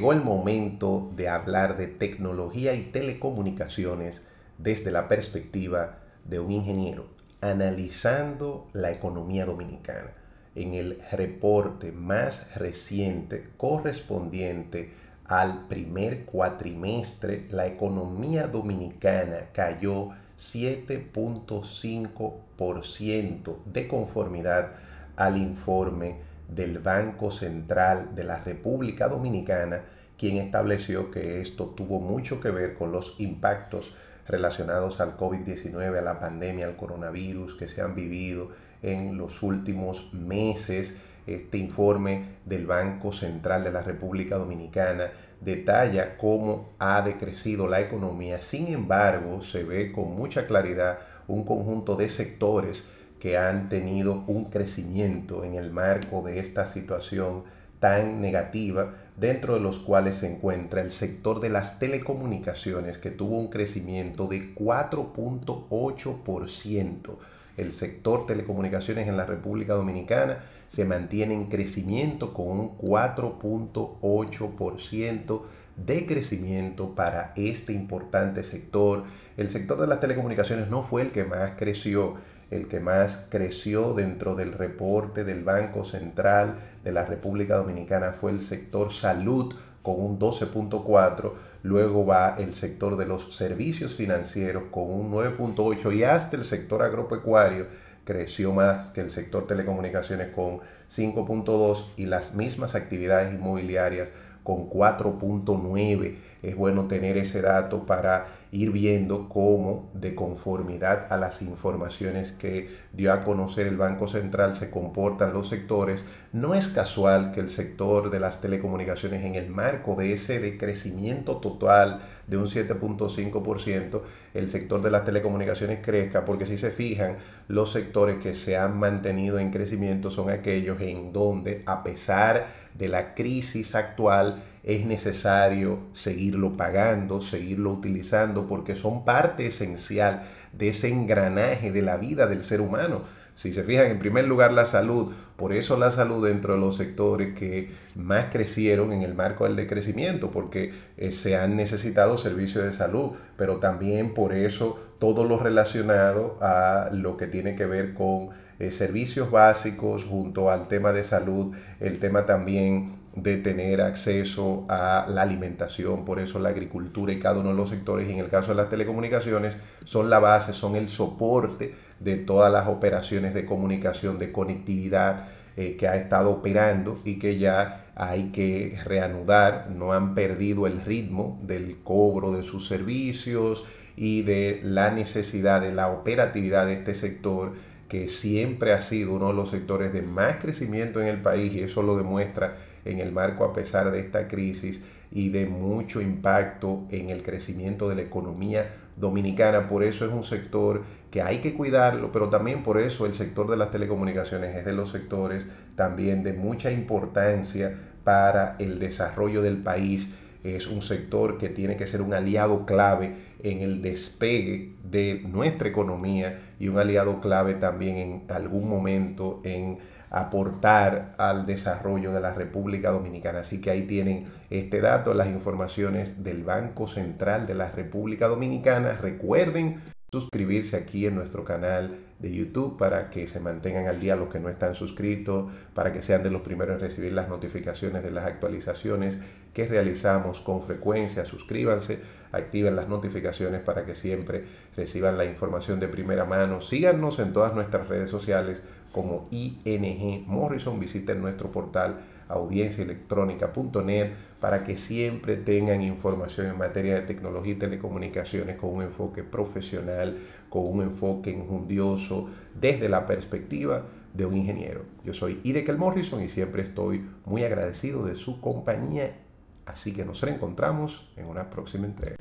llegó el momento de hablar de tecnología y telecomunicaciones desde la perspectiva de un ingeniero, analizando la economía dominicana en el reporte más reciente correspondiente al primer cuatrimestre, la economía dominicana cayó 7.5% de conformidad al informe del Banco Central de la República Dominicana quien estableció que esto tuvo mucho que ver con los impactos relacionados al COVID-19, a la pandemia, al coronavirus que se han vivido en los últimos meses. Este informe del Banco Central de la República Dominicana detalla cómo ha decrecido la economía. Sin embargo, se ve con mucha claridad un conjunto de sectores que han tenido un crecimiento en el marco de esta situación tan negativa, dentro de los cuales se encuentra el sector de las telecomunicaciones que tuvo un crecimiento de 4.8%. El sector telecomunicaciones en la República Dominicana se mantiene en crecimiento con un 4.8% de crecimiento para este importante sector. El sector de las telecomunicaciones no fue el que más creció el que más creció dentro del reporte del Banco Central de la República Dominicana fue el sector salud con un 12.4, luego va el sector de los servicios financieros con un 9.8 y hasta el sector agropecuario creció más que el sector telecomunicaciones con 5.2 y las mismas actividades inmobiliarias con 4.9. Es bueno tener ese dato para ir viendo cómo, de conformidad a las informaciones que dio a conocer el Banco Central, se comportan los sectores. No es casual que el sector de las telecomunicaciones, en el marco de ese decrecimiento total de un 7.5%, el sector de las telecomunicaciones crezca, porque si se fijan, los sectores que se han mantenido en crecimiento son aquellos en donde, a pesar de la crisis actual, es necesario seguirlo pagando, seguirlo utilizando porque son parte esencial de ese engranaje de la vida del ser humano. Si se fijan, en primer lugar la salud, por eso la salud dentro de los sectores que más crecieron en el marco del decrecimiento, porque eh, se han necesitado servicios de salud, pero también por eso todo lo relacionado a lo que tiene que ver con servicios básicos junto al tema de salud, el tema también de tener acceso a la alimentación, por eso la agricultura y cada uno de los sectores, y en el caso de las telecomunicaciones, son la base, son el soporte de todas las operaciones de comunicación, de conectividad eh, que ha estado operando y que ya hay que reanudar, no han perdido el ritmo del cobro de sus servicios y de la necesidad de la operatividad de este sector que siempre ha sido uno de los sectores de más crecimiento en el país y eso lo demuestra en el marco a pesar de esta crisis y de mucho impacto en el crecimiento de la economía dominicana. Por eso es un sector que hay que cuidarlo, pero también por eso el sector de las telecomunicaciones es de los sectores también de mucha importancia para el desarrollo del país es un sector que tiene que ser un aliado clave en el despegue de nuestra economía y un aliado clave también en algún momento en aportar al desarrollo de la República Dominicana. Así que ahí tienen este dato, las informaciones del Banco Central de la República Dominicana. Recuerden suscribirse aquí en nuestro canal de YouTube para que se mantengan al día los que no están suscritos, para que sean de los primeros en recibir las notificaciones de las actualizaciones que realizamos con frecuencia. Suscríbanse, activen las notificaciones para que siempre reciban la información de primera mano. Síganos en todas nuestras redes sociales como ING Morrison, visiten nuestro portal audienciaelectrónica.net para que siempre tengan información en materia de tecnología y telecomunicaciones con un enfoque profesional, con un enfoque enjundioso desde la perspectiva de un ingeniero. Yo soy Idekel Morrison y siempre estoy muy agradecido de su compañía, así que nos reencontramos en una próxima entrega.